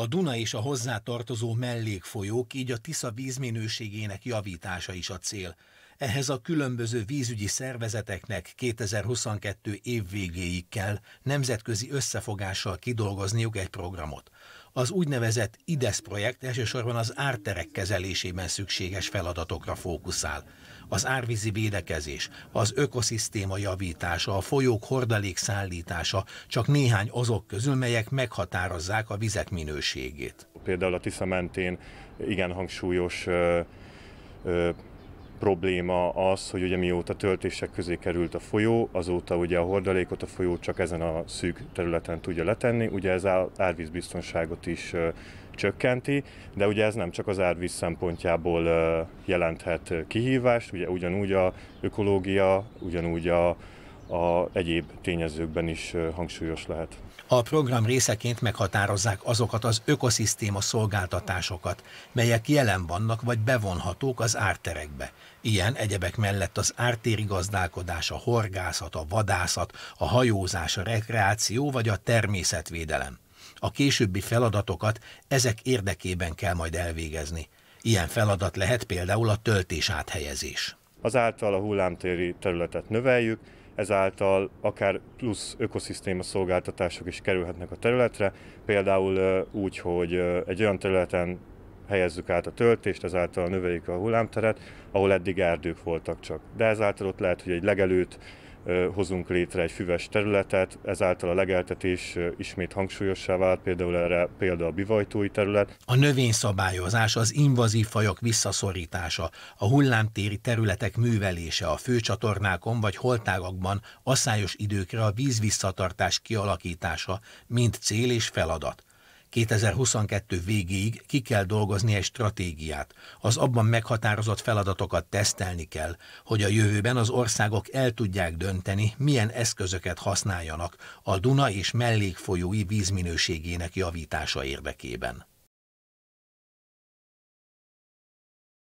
A Duna és a hozzátartozó mellékfolyók, így a Tisza vízminőségének javítása is a cél. Ehhez a különböző vízügyi szervezeteknek 2022 év végéig kell nemzetközi összefogással kidolgozniuk egy programot. Az úgynevezett IDESZ projekt elsősorban az árterek kezelésében szükséges feladatokra fókuszál az árvízi védekezés, az ökoszisztéma javítása, a folyók hordalék szállítása csak néhány azok közül, melyek meghatározzák a vizek minőségét. Például a Tisza mentén igen hangsúlyos probléma az, hogy ugye mióta töltések közé került a folyó, azóta ugye a hordalékot a folyó csak ezen a szűk területen tudja letenni, ugye ez árvízbiztonságot is csökkenti, de ugye ez nem csak az árvíz szempontjából jelenthet kihívást, ugye ugyanúgy a ökológia, ugyanúgy a a egyéb tényezőkben is hangsúlyos lehet. A program részeként meghatározzák azokat az ökoszisztéma szolgáltatásokat, melyek jelen vannak vagy bevonhatók az árterekbe. Ilyen egyebek mellett az ártéri gazdálkodás, a horgászat, a vadászat, a hajózás, a rekreáció vagy a természetvédelem. A későbbi feladatokat ezek érdekében kell majd elvégezni. Ilyen feladat lehet például a töltés áthelyezés. Az a hullámtéri területet növeljük, ezáltal akár plusz ökoszisztéma szolgáltatások is kerülhetnek a területre, például úgy, hogy egy olyan területen helyezzük át a töltést, ezáltal növeljük a hullámteret, ahol eddig erdők voltak csak. De ezáltal ott lehet, hogy egy legelőt hozunk létre egy füves területet, ezáltal a legeltetés ismét hangsúlyossá vált, például erre példa a bivajtói terület. A növényszabályozás, az invazív fajok visszaszorítása, a hullámtéri területek művelése a főcsatornákon vagy holtágakban asszályos időkre a víz visszatartás kialakítása mind cél és feladat. 2022 végéig ki kell dolgozni egy stratégiát, az abban meghatározott feladatokat tesztelni kell, hogy a jövőben az országok el tudják dönteni, milyen eszközöket használjanak a Duna és mellékfolyói vízminőségének javítása érdekében.